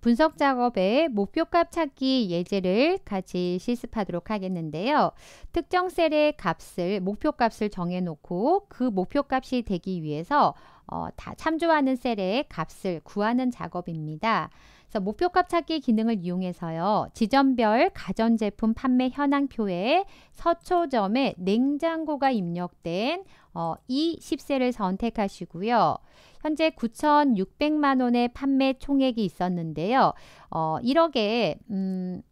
분석 작업의 목표값 찾기 예제를 같이 실습하도록 하겠는데요. 특정 셀의 값을 목표값을 정해놓고 그 목표값이 되기 위해서 어, 다 참조하는 셀의 값을 구하는 작업입니다. 그래서 목표값 찾기 기능을 이용해서요. 지점별 가전제품 판매 현황표에 서초점에 냉장고가 입력된 어, 이 10세를 선택하시고요. 현재 9,600만 원의 판매 총액이 있었는데요. 어, 1억에 음,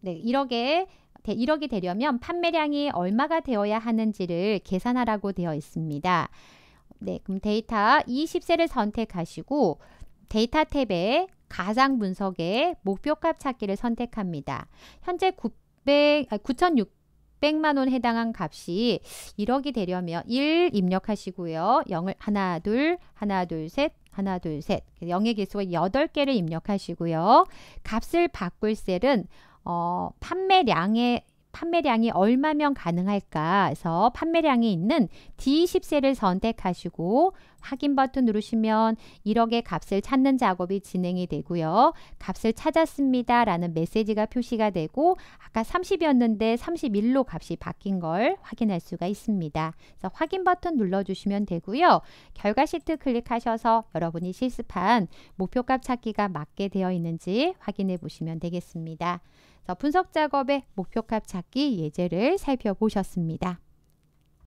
네, 1억에 1억이 되려면 판매량이 얼마가 되어야 하는지를 계산하라고 되어 있습니다. 네, 그럼 데이터 20세를 선택하시고 데이터 탭에 가상 분석의 목표값 찾기를 선택합니다. 현재 900, 아, 9,600만 원 해당한 값이 1억이 되려면 1 입력하시고요. 0을 하나, 둘, 하나, 둘, 셋, 하나, 둘, 셋. 0의 개수가 8개를 입력하시고요. 값을 바꿀 셀은 어, 판매량에 판매량이 얼마면 가능할까 해서 판매량이 있는 D10세를 선택하시고 확인 버튼 누르시면 1억의 값을 찾는 작업이 진행이 되고요. 값을 찾았습니다 라는 메시지가 표시가 되고 아까 30이었는데 31로 값이 바뀐 걸 확인할 수가 있습니다. 그래서 확인 버튼 눌러주시면 되고요. 결과 시트 클릭하셔서 여러분이 실습한 목표값 찾기가 맞게 되어 있는지 확인해 보시면 되겠습니다. 분석 작업의 목표값 찾기 예제를 살펴보셨습니다.